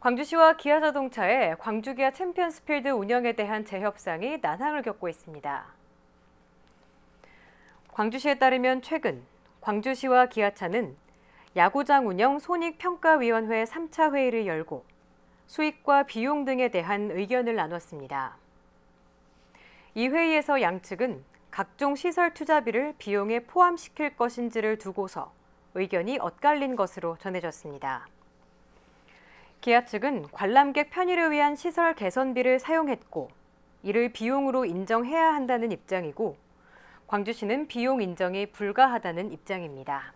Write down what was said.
광주시와 기아자동차의 광주기아 챔피언스필드 운영에 대한 재협상이 난항을 겪고 있습니다. 광주시에 따르면 최근 광주시와 기아차는 야구장 운영 손익평가위원회 3차 회의를 열고 수익과 비용 등에 대한 의견을 나눴습니다. 이 회의에서 양측은 각종 시설 투자비를 비용에 포함시킬 것인지를 두고서 의견이 엇갈린 것으로 전해졌습니다. 기아 측은 관람객 편의를 위한 시설 개선비를 사용했고 이를 비용으로 인정해야 한다는 입장이고 광주시는 비용 인정이 불가하다는 입장입니다.